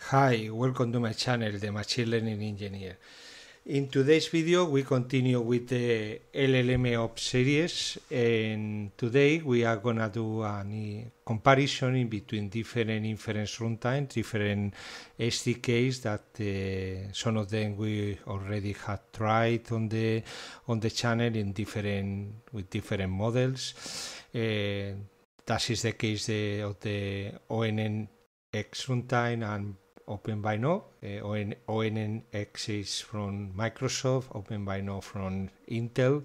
Hi, welcome to my channel, the Machine Learning Engineer. In today's video, we continue with the LLM of series, and today we are gonna do a eh, comparison in between different inference runtime, different SDKs that uh, some of them we already have tried on the on the channel in different with different models. Uh, that is the case of the ONN X runtime and Open by ONNX from Microsoft, Open from Intel,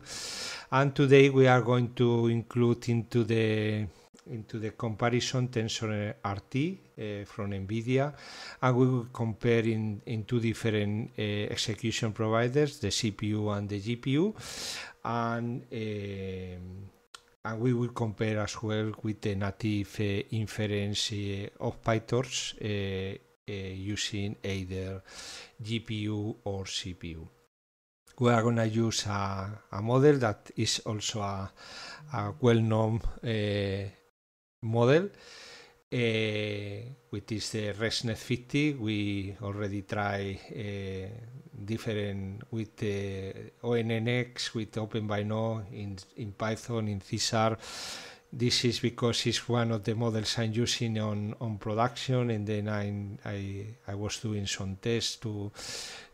and today we are going to include into the into the comparison TensorRT uh, eh, from NVIDIA, and we will compare in, in two different uh, execution providers, the CPU and the GPU, and uh, and we will compare as well with the native inference of PyTorch uh, using either GPU or CPU. We are going to use a, a, model that is also a, a well-known uh, model uh, which is the ResNet 50. We already try uh, different with the ONNX, with OpenByNo in, in Python, in C Sharp, this is because it's one of the models I'm using on, on production, and then i I I was doing some tests to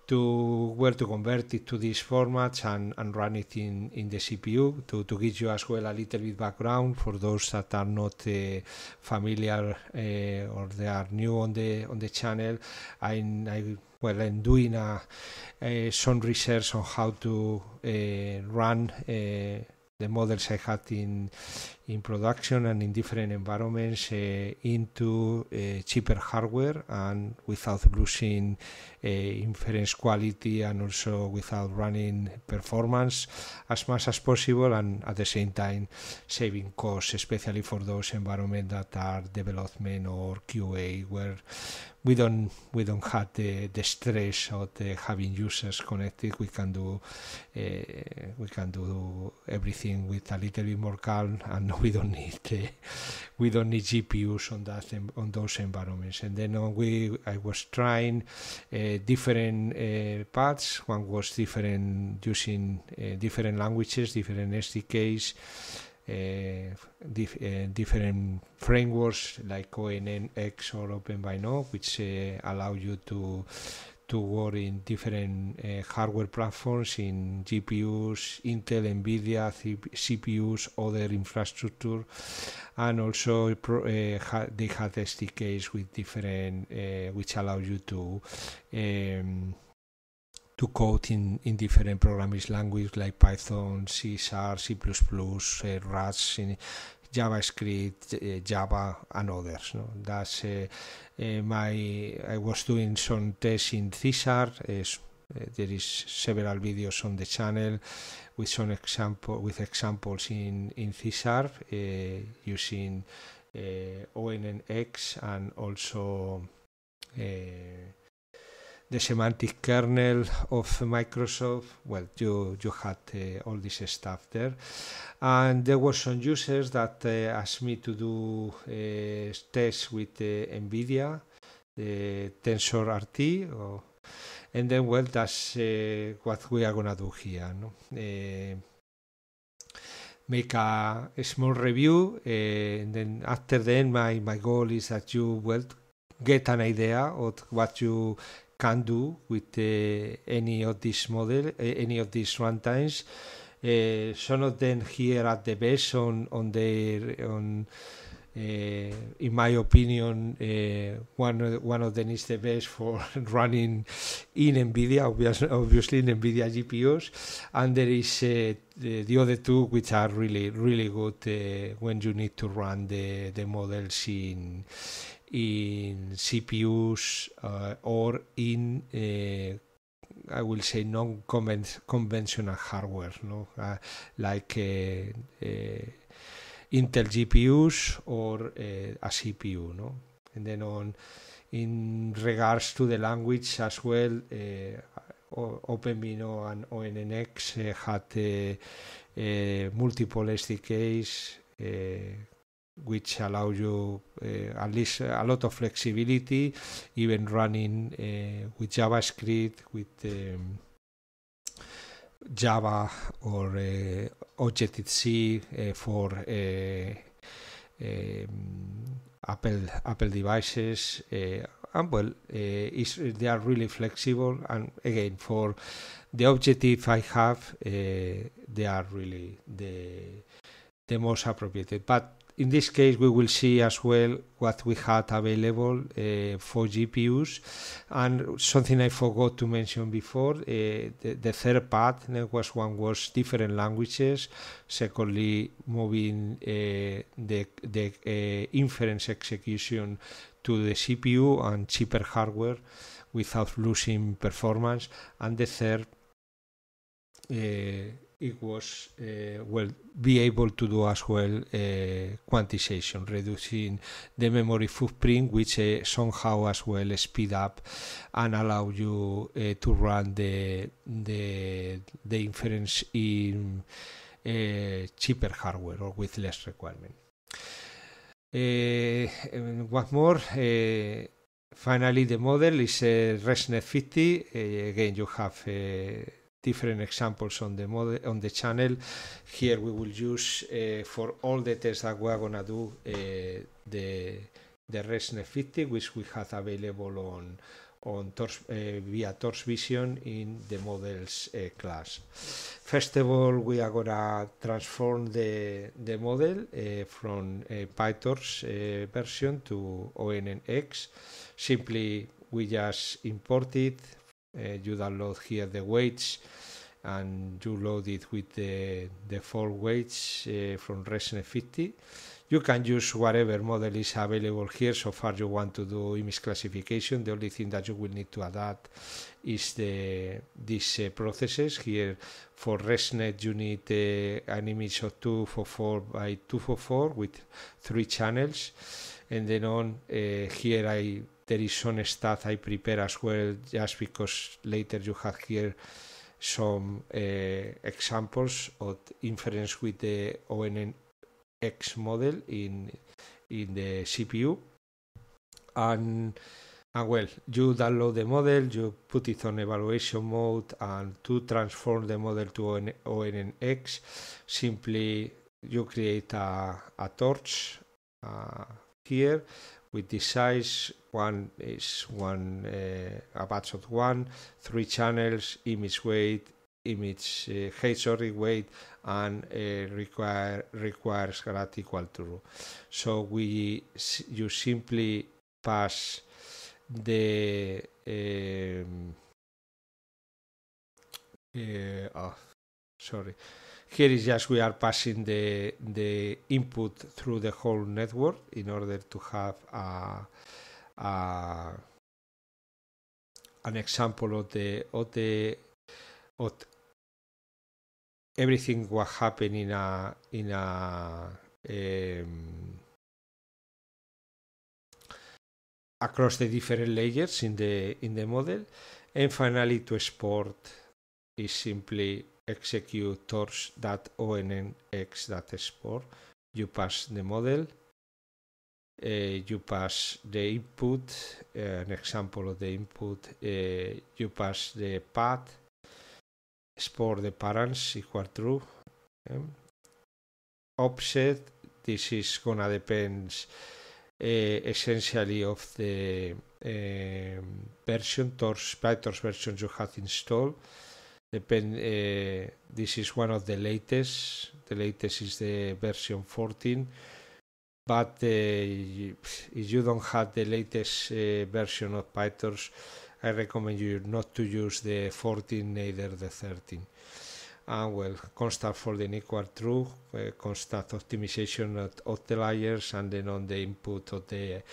to where to convert it to these formats and, and run it in, in the CPU to, to give you as well a little bit background for those that are not uh, familiar uh, or they are new on the on the channel. i I, well, I'm doing a, a, some research on how to uh, run uh, the models I had in in production and in different environments uh, into uh, cheaper hardware and without losing uh, inference quality and also without running performance as much as possible and at the same time saving costs, especially for those environments that are development or QA where we don't we don't have the, the stress of having users connected. We can do uh, we can do everything with a little bit more calm and we don't need the. we don't need GPUs on that on those environments. And then on we I was trying uh, different uh, paths. One was different using uh, different languages, different SDKs. Uh, dif uh, different frameworks like ONNX or OpenVINO, which uh, allow you to to work in different uh, hardware platforms in GPUs, Intel, NVIDIA, CPUs, other infrastructure, and also pro, uh, they had SDKs with different uh, which allow you to um, to code in, in different programming languages like Python, C C++, uh, Rust, JavaScript, eh, Java, and others. No? That's uh, my. I was doing some tests in Cesar. there is several videos on the channel with some example with examples in in Cesar using ONNX and also the semantic kernel of Microsoft. Well, you you had uh, all this stuff there, and there were some users that uh, asked me to do uh, tests with uh, NVIDIA, the TensorRT, or, and then well, that's uh, what we are gonna do here. No? Uh, make a, a, small review and then after then my, my goal is that you will get an idea of what you can do with uh, any of these model, uh, any of these runtimes. Uh, some of them here are the best on on their on. Uh, in my opinion, uh, one of one of them is the best for running in NVIDIA, obviously, obviously in NVIDIA GPUs, and there is uh, the, the, other two which are really really good when you need to run the the models in in CPUs uh, or in uh, I will say non-conventional hardware, no, uh, like uh, Intel GPUs or a CPU, no, and then on in regards to the language as well. OpenVINO and ONNX had multiple SDKs which allow you uh, at least eh, a lot of flexibility, even running uh, with JavaScript, with um, Java or uh, Objective-C for Apple Apple devices. and well, they are really flexible. And again, for the objective I have, they are really the the most appropriate. But in this case, we will see as well what we had available uh, for GPUs. And something I forgot to mention before, uh, the, the, third part was one was different languages. Secondly, moving uh, the, the uh, inference execution to the CPU and cheaper hardware without losing performance. And the third uh, it was uh, well be able to do as well uh, quantization, reducing the memory footprint, which uh, somehow as well speed up and allow you uh, to run the the the inference in uh, cheaper hardware or with less requirement. Uh, one more. Finally, the model is ResNet 50. again, you have different examples on the model on the channel. Here we will use uh, for all the tests that we are gonna do uh, the the ResNet 50, which we have available on on Tors, uh, via TorS Vision in the models uh, class. First of all, we are gonna transform the the model uh, from uh, PyTorch version to ONNX. Simply, we just import it Eh, you download here the weights and you load it with the, default four weights eh, from resnet 50 you can use whatever model is available here so far you want to do image classification the only thing that you will need to adapt is the these uh, processes here for ResNet you need uh, an image of 244 by 244 with three channels and then on uh, here I there is some stuff I prepare as well, just because later you have here some uh, examples of inference with the ONNX model in in the CPU. And, and well, you download the model, you put it on evaluation mode, and to transform the model to ONNX, simply you create a, a torch uh, here with this size. One is one uh, a batch of one, three channels, image weight, image uh, height, sorry, weight, and uh, require requires grad equal to true. So we you simply pass the um, uh, oh, sorry here is just we are passing the, the input through the whole network in order to have a, a, an example of the, of the of everything what happened in a in a um, across the different layers in the in the model and finally to export is simply executors.onx.sport, You pass the model, uh, you pass the input, uh, an example of the input, uh, you pass the path, export the parents equal true. um, Offset, this is gonna depends essentially of the version, torch, PyTorch version you have installed. Depend, uh, this is one of the latest. The latest is the version 14. But uh, if you don't have the latest uh, version of PyTorch, I recommend you not to use the 14, neither the 13. And ah, well, constant folding equal true, constant optimization of the layers, and then on the input of the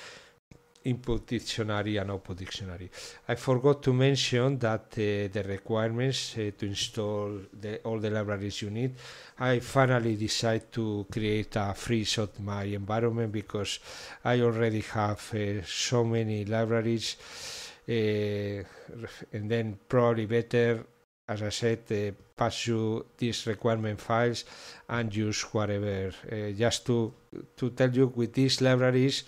input dictionary and output dictionary. I forgot to mention that uh, the requirements uh, to install the, all the libraries you need. I finally decided to create a FreeShot my environment because I already have uh, so many libraries uh, and then probably better as I said, uh, pass you these requirement files and use whatever. Uh, just to to tell you, with these libraries,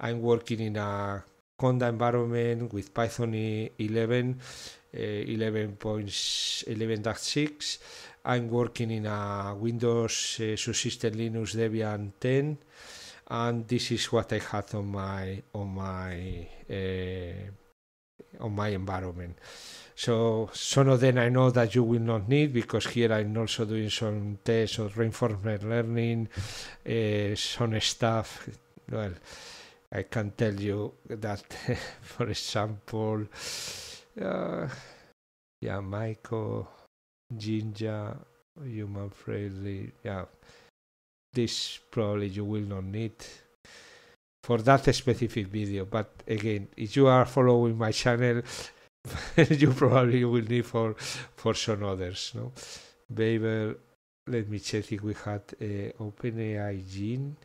I'm working in a Conda environment with Python 11, uh, eh, 11.11.6. I'm working in a Windows uh, subsystem Linux Debian 10, and this is what I had on my on my uh, on my environment. So some of them I know that you will not need because here I'm also doing some tests of reinforcement learning, uh, some stuff. Well. I can tell you that, for example, uh, yeah, Michael, Ginger, human friendly, yeah, this probably you will not need for that specific video. But again, if you are following my channel, you probably will need for for some others, no? Babel, let me check if we had uh, OpenAI Gene.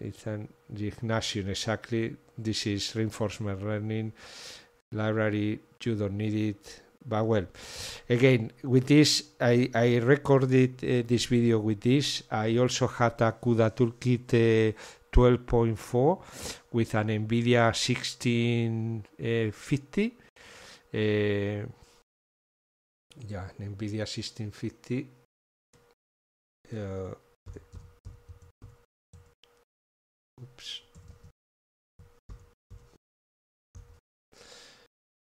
It's an the Ignition exactly. This is reinforcement learning library. You don't need it. But well, again, with this, I, I recorded uh, this video with this. I also had a CUDA toolkit uh, 12.4 with an NVIDIA 1650. Uh, uh, yeah, an NVIDIA 1650. Uh, Ups.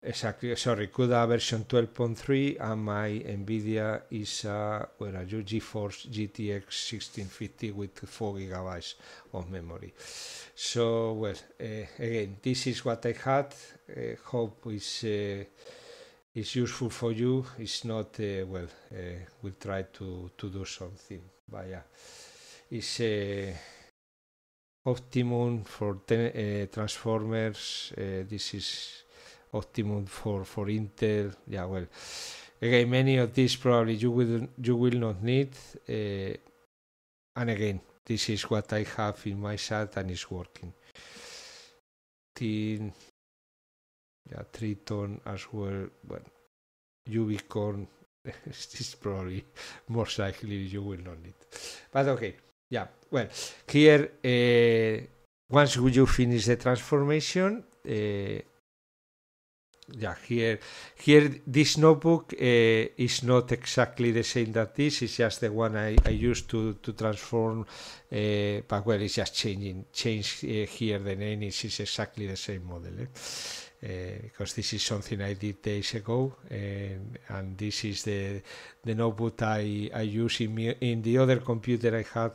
Exactly, sorry, CUDA version 12.3 and my NVIDIA is a, are a GeForce GTX 1650 with 4 gb of memory. So, well, uh, again, this is what I had. Uh, hope is uh, is useful for you. It's not, uh, well, we'll try to, to do something, but yeah, it's... Optimum for ten, eh, Transformers. Eh, this is Optimum for for Intel. Yeah, well, again, many of these probably you will you will not need. Eh, and again, this is what I have in my set and it's working. Tin, yeah, Triton as well. Well, Ubicorn is probably most likely you will not need. But okay, yeah well here uh, once you finish the transformation uh, eh, yeah here here this notebook uh, is not exactly the same that this it's just the one i, I used to to transform but well it's just changing change here the name is exactly the same model eh? Eh, because this is something I did days ago, and, eh, and this is the the notebook I, I use in, in the other computer I had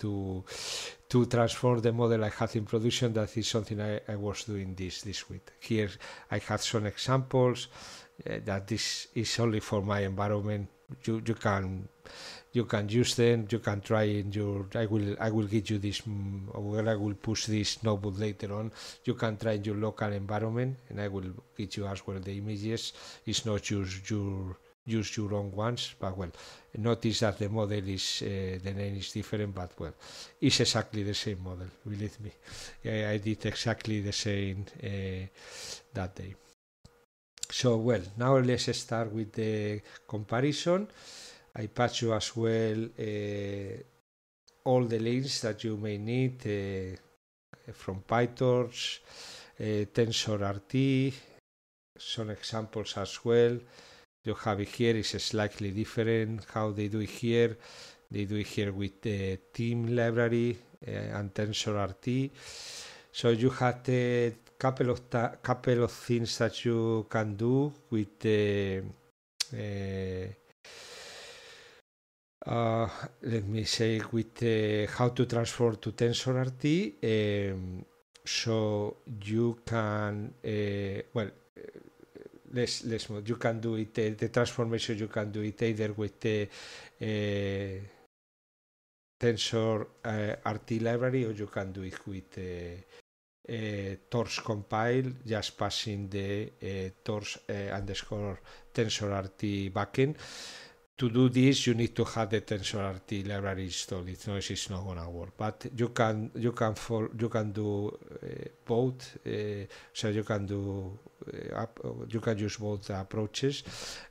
to to transform the model I had in production. That is something I, I was doing this this week. Here I have some examples uh, that this is only for my environment. You you can you can use them you can try in your i will i will give you this mm, or i will push this notebook later on you can try in your local environment and i will give you as well the images it's not just your use your own ones but well notice that the model is uh, the name is different but well it's exactly the same model believe me i did exactly the same uh, that day so well now let's start with the comparison I patch you as well uh, all the links that you may need uh, from PyTorch, uh, TensorRT, some examples as well. You have it here is slightly different how they do it here. They do it here with the team library and TensorRT. So you have a couple of couple of things that you can do with the uh, Uh, let me say with how to transform to TensorRT. Um, em, so you can eh, well, eh, let's move. you can do it uh, the transformation. You can do it either with the Tensor RT library, or you can do it with uh, Torch compile, just passing the Torch underscore tensor RT backend. to do this, you need to have the TensorRT library installed. It's not, it's not gonna work. But you can you can for you can do uh, both. Uh, so you can do uh, up, uh, you can use both approaches.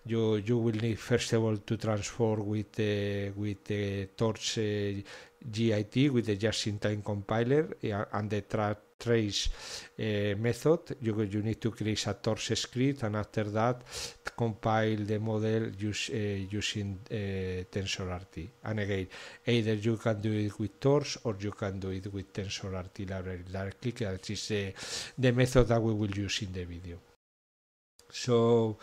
You you will need first of all to transform with the with the Torch uh, GIT with the just-in-time compiler and the trap trace uh, method. You, you need to create a torch script and after that compile the model use, uh, using uh, TensorRT. And again, either you can do it with torch or you can do it with TensorRT library directly. That is the method that we will use in the video. So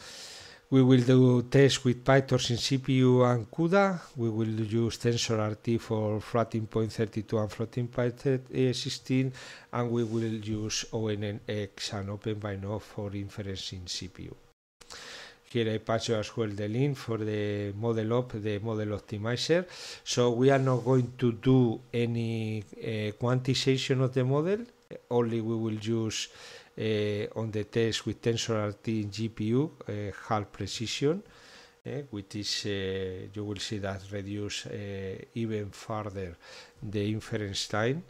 We will do tests with PyTorch in CPU and CUDA. We will use TensorRT for floating point 32 and floating point eh, 16, and we will use ONNX and OpenVINO for inference in CPU. Here I pass you as well the link for the model op, the model optimizer. So we are not going to do any uh, quantization of the model, only we will use Eh, on the test with TensorRT GPU, eh, half precision, eh, which is, you will see that reduce even further the inference time.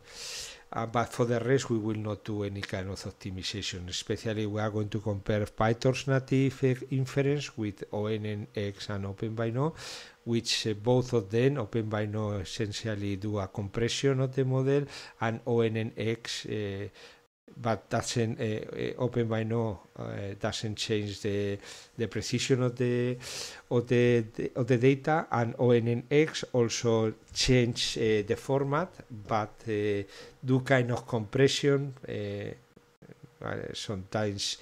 Uh, but for the rest we will not do any kind of optimization especially we are going to compare python's native inference with onnx and OpenVINO, which uh, both of them OpenVINO essentially do a compression of the model and onnx but doesn't uh, uh, open by no uh, doesn't change the the precision of the of the, of the data and ONNX also change uh, the format but uh, do kind of compression uh, sometimes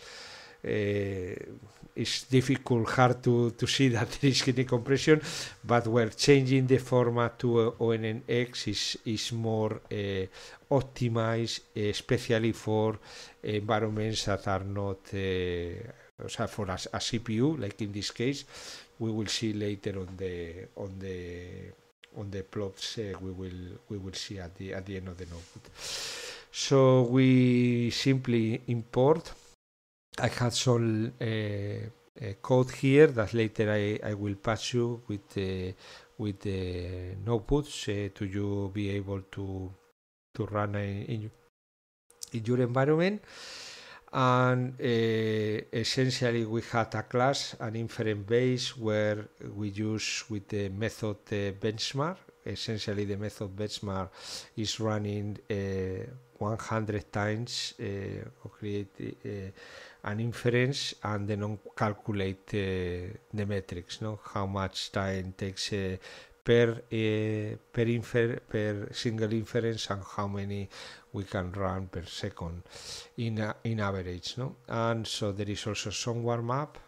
it's difficult, hard to, to see that there is kidney compression, but where changing the format to uh, ONNX is, is more uh, optimized, uh, especially for environments that are not, uh, for a, a CPU, like in this case, we will see later on the, on the, on the plots uh, we will we will see at the at the end of the notebook. So we simply import I had some uh, uh, code here that later I, I will pass you with the, with the notebooks uh, to you be able to to run in, in, your environment and uh, essentially we had a class an inference base where we use with the method uh, benchmark essentially the method benchmark is running uh, 100 times uh, or create an inference and then on calculate uh, the metrics no how much time takes uh, per uh, per infer per single inference and how many we can run per second in uh, in average no and so there is also warm up,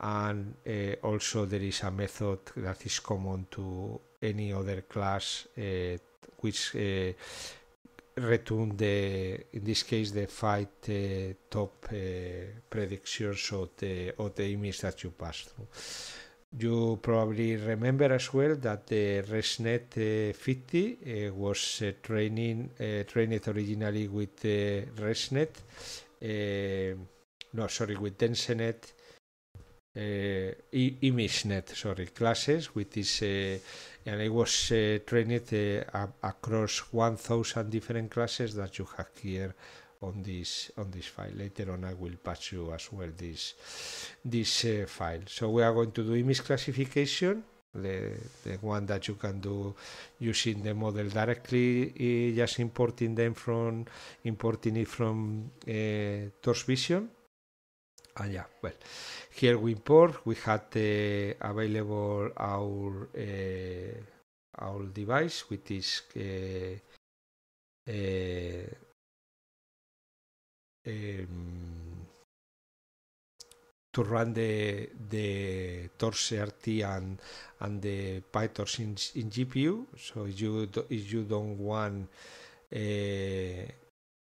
and uh, also there is a method that is common to any other class uh, which uh, return the in this case the fight uh, top uh, predictions of the of the image that you pass through. You probably remember as well that the ResNet uh, 50 uh, was uh, training uh, trained originally with ResNet, no sorry with DenseNet Eh, ImageNet, sorry, classes with this, eh, and I was eh, trained across 1,000 different classes that you have here on this on this file later on i will pass you as well this this uh, file so we are going to do image classification the, the one that you can do using the model directly uh, just importing them from importing it from uh, vision Ah, yeah. Well, here we import. We had uh, available our uh, our device, which is uh, um, to run the the Torx RT and and the PyTorch in, in GPU. So if you do, if you don't want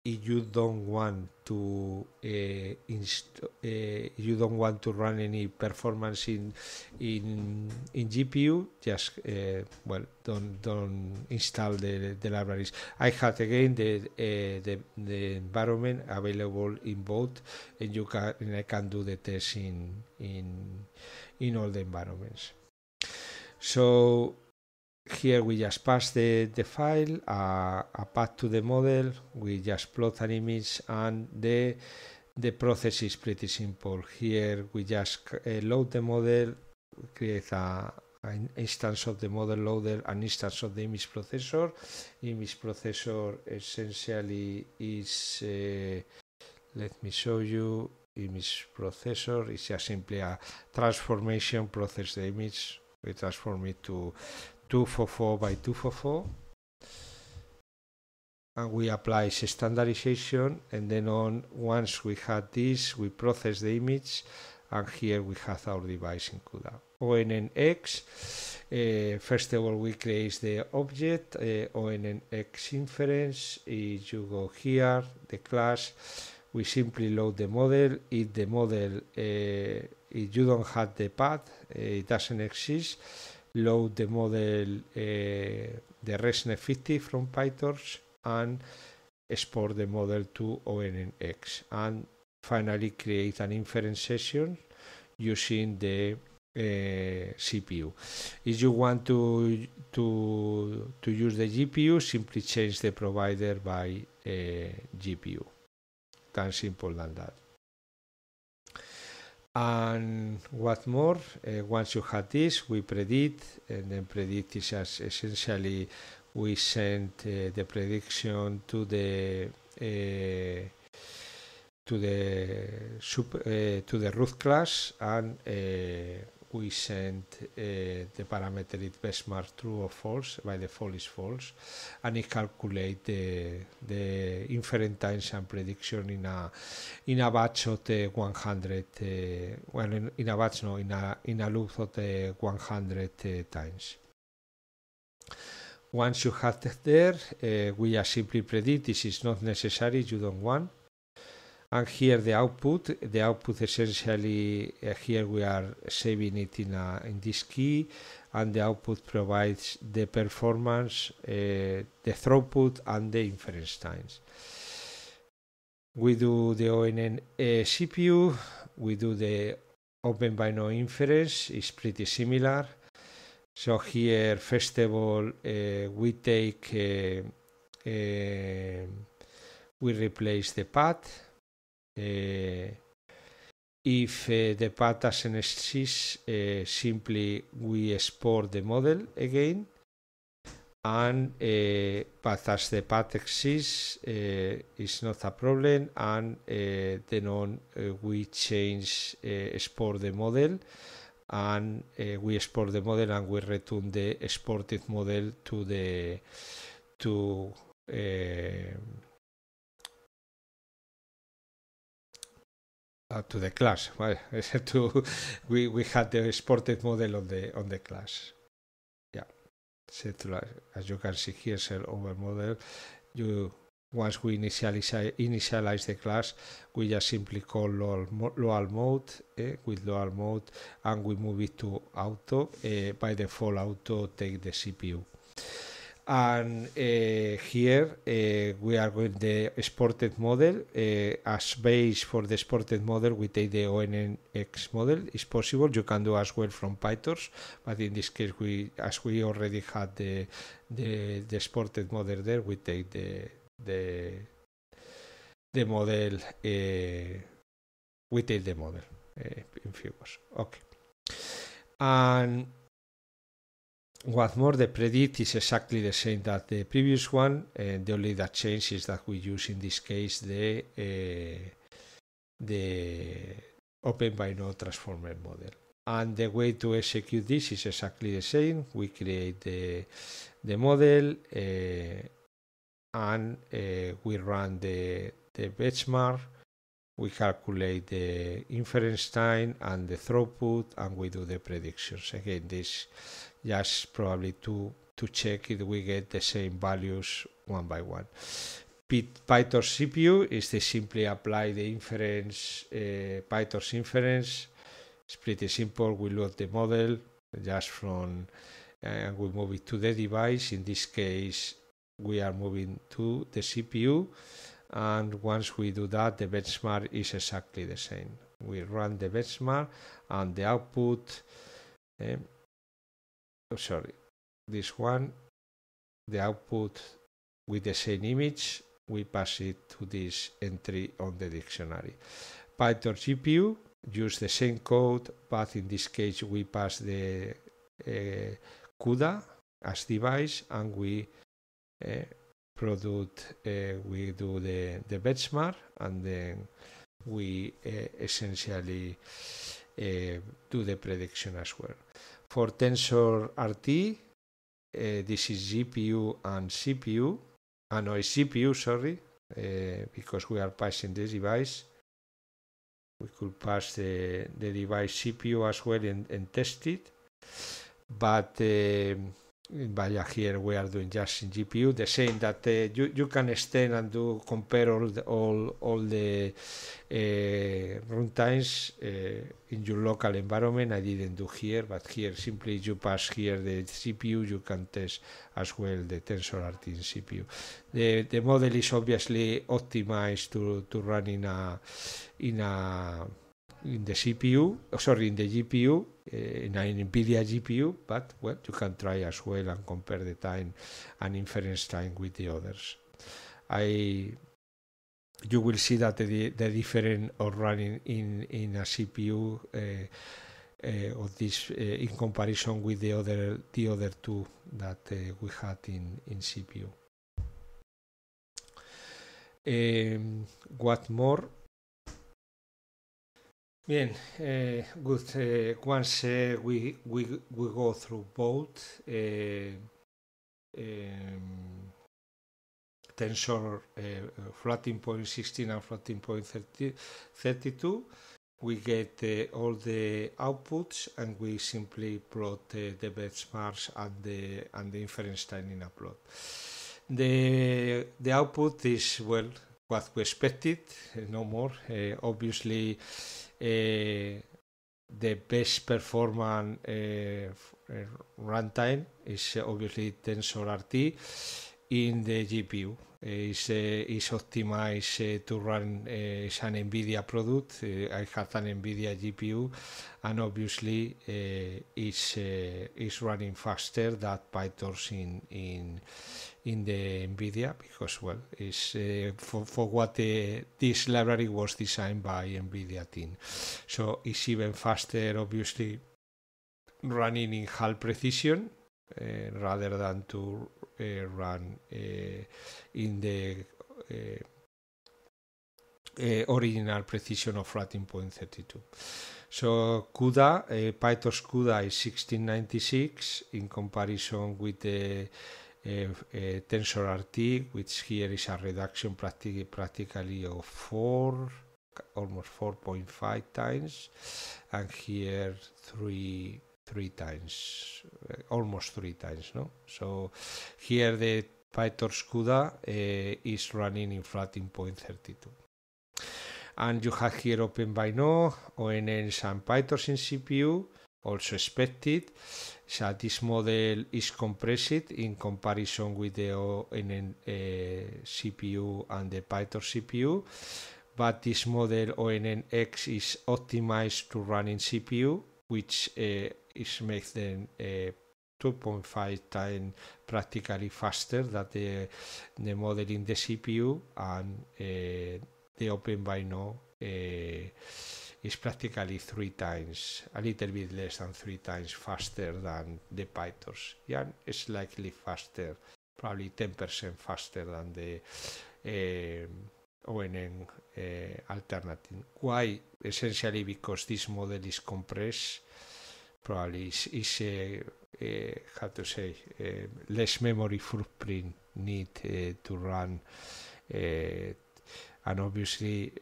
if you don't want to uh, inst- uh, you don't want to run any performance in in in GPU, just uh, well don't don't install the, the libraries. I had again the, uh, the the environment available in both, and you can and I can do the test in in in all the environments. So here we just pass the, the file, uh, a path to the model, we just plot an image and the, the process is pretty simple. Here we just uh, load the model, create a, an instance of the model loader, an instance of the image processor. Image processor essentially is, uh, let me show you, image processor is just simply a transformation process the image. We transform it to 244 by 244 and we apply standardization and then on once we had this we process the image and here we have our device in CUDA. ONNX, uh, eh, first of all we create the object, uh, eh, ONNX inference, if you go here, the class, we simply load the model, if the model, uh, if you don't have the path, it doesn't exist, load the model eh, the ResNet 50 from PyTorch and export the model to ONNX and finally create an inference session using the uh, eh, CPU. If you want to to to use the GPU, simply change the provider by uh, eh, GPU. Tan simple than that. And what more, uh, once you have this, we predict, and then predict is as essentially we send uh, the prediction to the uh, to the uh, to the root class and uh, we send uh, eh, the parameter it mark true or false, by default is false, and it calculate the, the inference times and prediction in a in a batch of the 100, uh, eh, well in, in, a batch no, in a in a loop of the 100 uh, eh, times. Once you have that there, we are simply predict this is not necessary, you don't want. and here the output the output essentially uh, here we are saving it in, a, in this key and the output provides the performance uh, the throughput and the inference times we do the ONN uh, CPU we do the open by inference It's pretty similar so here first of all uh, we take uh, uh, we replace the path Eh, if eh, the path doesn't exist, simply we export the model again and uh, eh, but as the path exists uh, not a problem and uh, then on uh, we change export the model and we export the model and we return the exported model to the to uh, to the class. to we we had the exported model on the on the class. Yeah, as you can see here, so over model. You once we initialize initialize the class, we just simply call low loal mode eh, with loal mode, and we move it to auto. Eh, by default, auto take the CPU. and uh, here uh, we are with the exported model uh, as base for the exported model we take the ONNX model is possible you can do as well from PyTorch but in this case we as we already had the the, the exported model there we take the the the model we take the model in figures okay and What's more, the predict is exactly the same as the previous one, and the only that change is that we use in this case the uh, the open by node transformer model. And the way to execute this is exactly the same. We create the the model uh, and uh, we run the the benchmark. We calculate the inference time and the throughput, and we do the predictions. Again, this just probably to to check if we get the same values one by one. PyTorch CPU is to simply apply the inference, uh, PyTorch inference. It's pretty simple. We load the model just from, uh, and we move it to the device. In this case, we are moving to the CPU. And once we do that, the benchmark is exactly the same. We run the benchmark and the output. Eh, I'm oh, sorry, this one, the output with the same image, we pass it to this entry on the dictionary. Python GPU, use the same code, but in this case we pass the uh, CUDA as device and we uh, product, uh, we do the, the benchmark and then we essentially do the prediction as well for TensorRT. Uh, eh, this is GPU and CPU, and uh, no, CPU, sorry, uh, because we are passing this device. We could pass the, the device CPU as well and, and test it. But eh, Via here we are doing just in GPU the same that uh, you, you can extend and do compare all the, all, all the uh, runtimes uh, in your local environment I didn't do here but here simply you pass here the CPU you can test as well the TensorRT in CPU the, the model is obviously optimized to, to run in a in a in the CPU sorry in the GPU in eh, an NVIDIA GPU, but well, you can try as well and compare the time and inference time with the others. I you will see that the, the different of running in in a CPU uh, eh, uh, eh, of this uh, in comparison with the other the other two that we had in in CPU. Um, what more? Bien, eh, good. Eh, once eh, we, we, we go through both um, tensor floating point 16 and floating point 30, 32, we get uh, all the outputs and we simply plot uh, the benchmarks and the and the inference time in a plot. The the output is well what we expected, eh, no more. Eh, obviously, eh, the best performance runtime is obviously TensorRT in the GPU. Is is optimized to run is an NVIDIA product. I have an NVIDIA GPU, and obviously uh, it's is running faster than PyTorch in in in the NVIDIA because well, it's uh, for, for what this library was designed by NVIDIA team. So it's even faster, obviously, running in high precision uh, rather than to uh, run uh, in the uh, uh, original precision of point thirty-two. So CUDA, PyTorch CUDA is 1696 in comparison with the Eh, eh, TensorRT, which here is a reduction practically, practically of 4, almost 4.5 times, and here 3 three times, eh, almost three times, no? So here the PyTorch CUDA uh, is running in floating point 32. And you have here OpenByNo, ONNs and PyTorch in CPU, also expected. So this model is compressed in comparison with the ONN uh, eh, CPU and the Python CPU, but this model ONNX is optimized to run in CPU, which uh, is makes them uh, eh, 2.5 times practically faster than the, the model in the CPU and the open by now is practically three times, a little bit less than three times faster than the PyTorch and slightly faster, probably 10% faster than the uh, eh, ONN eh, alternative. Why? Essentially because this model is compressed, probably is, is a, eh, how to say, less memory footprint need to run, and obviously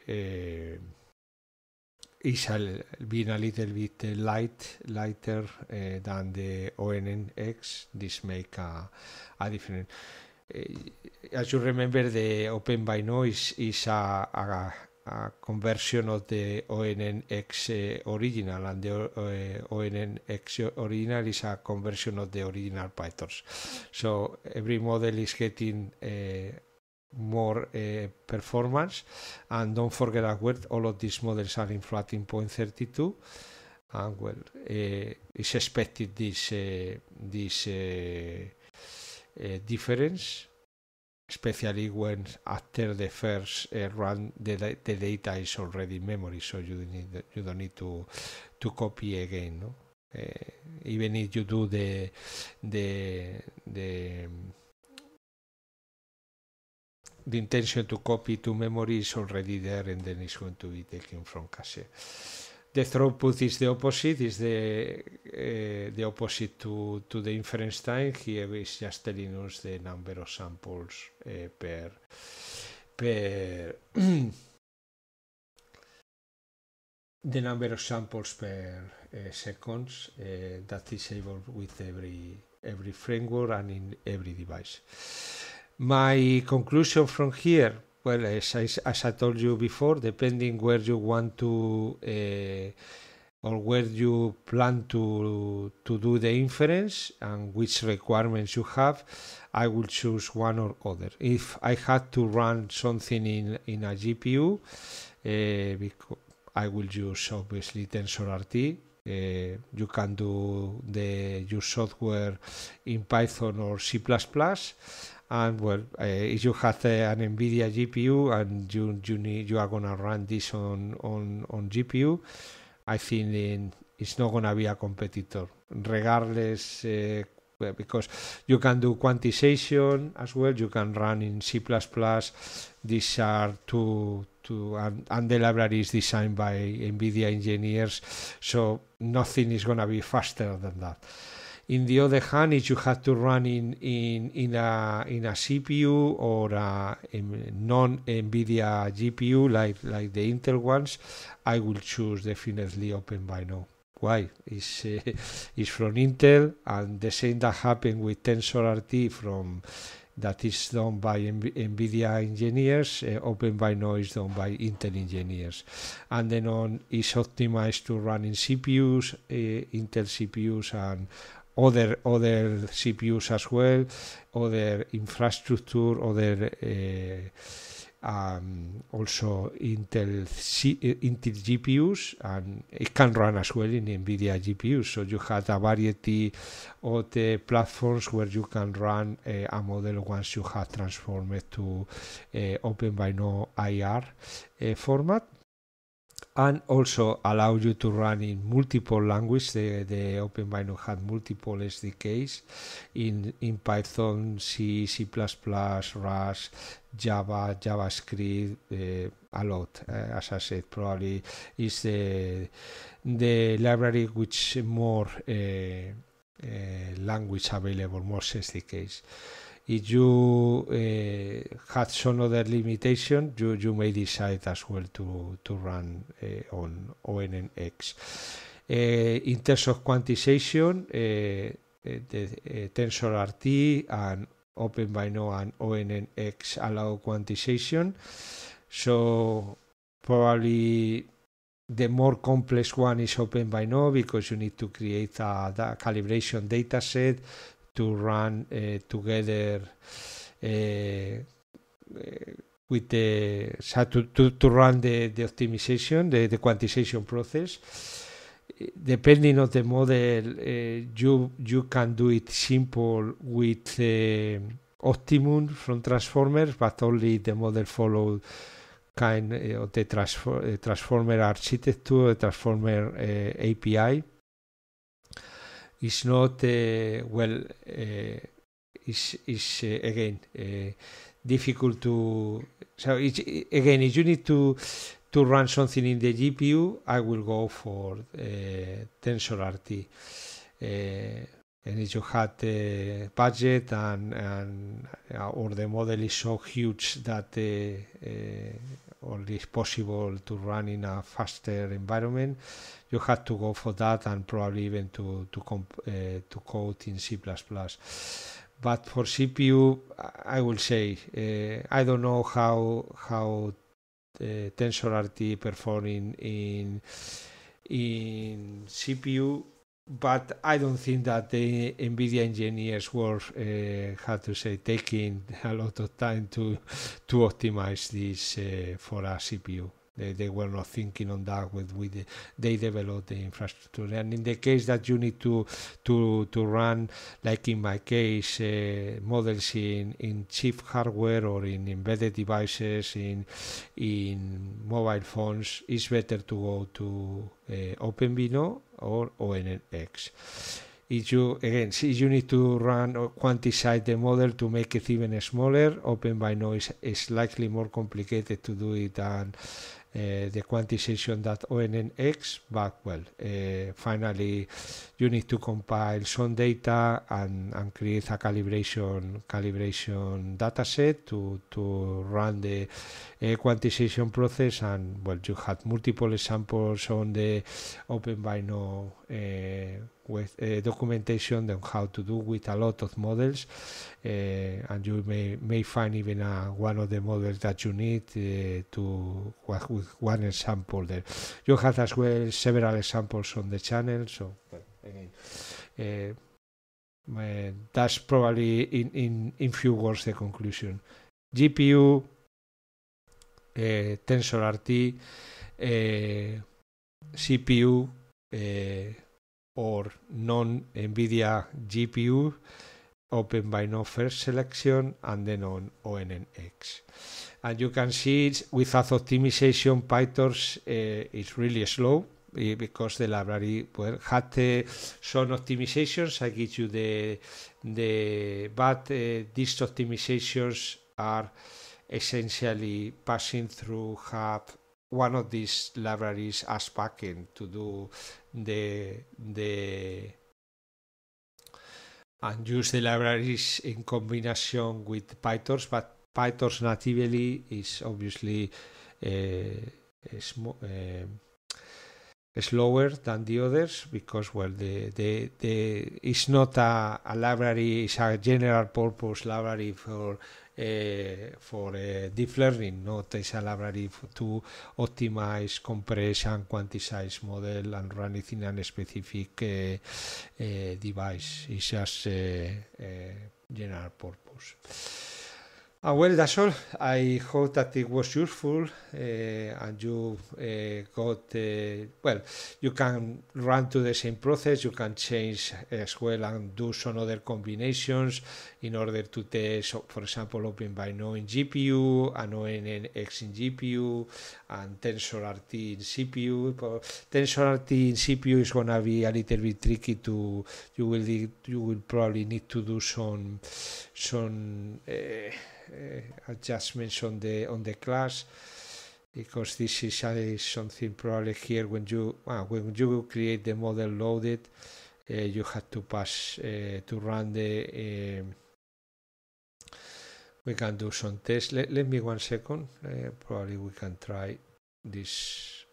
Is shall a little bit light, lighter uh, than the ONNX. This make a, a difference. Uh, as you remember, the Open by Noise is a, a, a conversion of the ONNX eh, original, and the eh, ONNX original is a conversion of the original Pythons. So every model is getting more uh, performance. And don't forget that well, all of these models are in floating point 32. And well, eh, it's expected this eh, this difference, especially when after the first run the, the data is already in memory, so you don't need you don't need to to copy again. No? even if you do the the the the intention to copy to memory is already there and then it's going to be taken from cache. The throughput is the opposite, is the uh, the opposite to, to the inference time. Here is just telling us the number of samples uh, per per the number of samples per uh, seconds that is able with every every framework and in every device. My conclusion from here, well, as I, as I told you before, depending where you want to uh, or where you plan to to do the inference and which requirements you have, I will choose one or other. If I had to run something in in a GPU, uh, eh, because I will use obviously TensorRT. Uh, eh, you can do the use software in Python or C++ and well, uh, if you have uh, an NVIDIA GPU and you you need you are gonna run this on on on GPU, I think in, it's not gonna be a competitor, regardless. Uh, because you can do quantization as well, you can run in C++. These are two, two and, and the library is designed by NVIDIA engineers, so nothing is going to be faster than that in the other hand, if you have to run in in in a in a CPU or a, non NVIDIA GPU like like the Intel ones, I will choose definitely OpenVINO. Why? It's uh, it's from Intel, and the same that happened with TensorRT from that is done by NVIDIA engineers, uh, open by noise done by Intel engineers. And then on is optimized to run in CPUs, uh, Intel CPUs and other other CPUs as well, other infrastructure, other uh, um, also Intel C, eh, Intel GPUs, and it can run as well in NVIDIA GPUs. So you have a variety of the platforms where you can run uh, a model once you have transformed to uh, OpenVINO IR format and also allow you to run in multiple languages. The, the OpenBino had multiple SDKs in, in Python, C, C++, Rust, Java, JavaScript, uh, a lot. Uh, as I said, probably is the, the library which more uh, uh language available, more SDKs if you uh, had some other limitation, you, you may decide as well to, to run uh, on ONNX. Uh, in terms of quantization, uh, the uh, TensorRT and OpenBino and ONNX allow quantization. So probably the more complex one is OpenBino because you need to create a, a calibration data set to run eh, together eh, eh, with the to, run the, the optimization, the, quantization process. Depending on the model, you you can do it simple with optimum from transformers, but only the model follow kind of the transformer architecture, transformer API. is not uh, well uh, is is uh, again difficult to so it's again if you need to to run something in the GPU, I will go for uh, TensorRT. Uh, and if you had the budget and, and uh, or the model is so huge that uh, uh, is possible to run in a faster environment, you had to go for that and probably even to to, comp- uh, to code in C++. But for CPU, I will say uh, I don't know how how uh, TensorRT performing in in CPU, but I don't think that the NVIDIA engineers were, uh, how to say, taking a lot of time to to optimize this uh, for a CPU. They, they were not thinking on that With with they developed the infrastructure. And in the case that you need to to to run, like in my case, uh, models in in cheap hardware or in embedded devices, in in mobile phones, it's better to go to uh, OpenVINO or ONNX if you again if you need to run or quantize the model to make it even smaller open by is, is likely more complicated to do it than Eh, the quantization that ONNX, but well, eh, finally you need to compile some data and, and create a calibration calibration dataset to, to run the eh, quantization process and well, you had multiple examples on the open OpenBINO with eh, uh, documentation on how to do with a lot of models uh, and you may may find even a uh, one of the models that you need eh, to with one example there you have as well several examples on the channel so again that's probably in, in in few words the conclusion gpu tensor rt cpu or non-NVIDIA GPU open by no first selection and then on ONNX. And you can see with without optimization, PyTorch uh, is really slow eh, because the library well, had uh, some optimizations. I give you the the but uh, these optimizations are essentially passing through hub one of these libraries as backend to do the the and use the libraries in combination with PyTorch, but PyTorch natively is obviously uh, is uh, slower than the others because well the the, the it's not a, a library it's a general purpose library for uh, for uh, deep learning. no as a library to optimize, compress, and quantize model and run it in a specific uh, device. It's just general purpose. Uh, well, that's all. I hope that it was useful uh, and you uh, got, eh, well, you can run to the same process, you can change as well and do some other combinations in order to test, for example, open by knowing GPU, and ONNX in GPU, and TensorRT in CPU. Tensor TensorRT in CPU is going to be a little bit tricky to, you will, you will probably need to do some, some, Eh, adjustments on the on the class because this is uh, something probably here when you uh, when you create the model loaded uh, you have to pass eh, to run the we can do some tests let, let me one second probably we can try this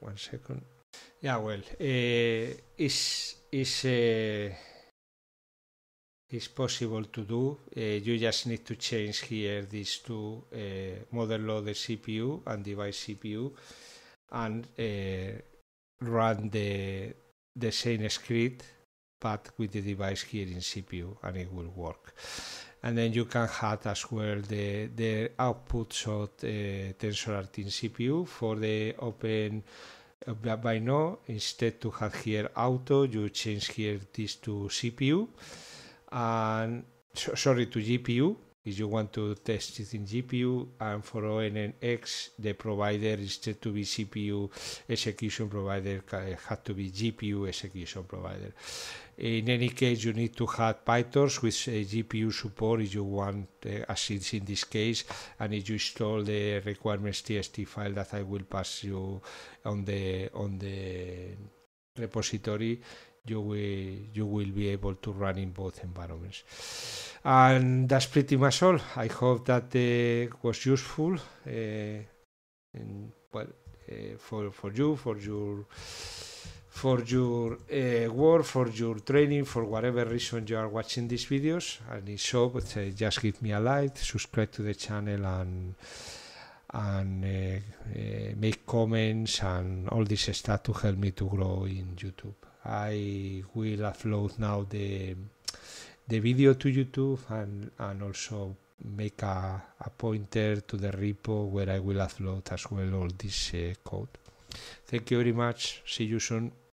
one second yeah well uh, is is is possible to do. Uh, you just need to change here these two uh, mother the CPU and device CPU and uh, run the, the same script but with the device here in CPU and it will work. And then you can have as well the, the outputs of uh, TensorRT in CPU for the open uh, by now. Instead to have here auto, you change here this to CPU and so, sorry to GPU if you want to test it in GPU and for ONNX the provider instead to be CPU execution provider eh, had to be GPU execution provider. In any case you need to have PyTorch with eh, GPU support if you want uh, as it's in this case and if you install the requirements TST file that I will pass you on the on the repository you will you will be able to run in both environments. And that's pretty much all. I hope that uh, was useful. Uh, and, well, uh, for for you, for your for your uh, work, for your training, for whatever reason you are watching these videos. And if so, but, uh, just give me a like, subscribe to the channel, and and uh, uh, make comments and all this stuff to help me to grow in YouTube. I will upload now the the video to YouTube and, and also make a, a pointer to the repo where I will upload as well all this uh, code. Thank you very much. See you soon.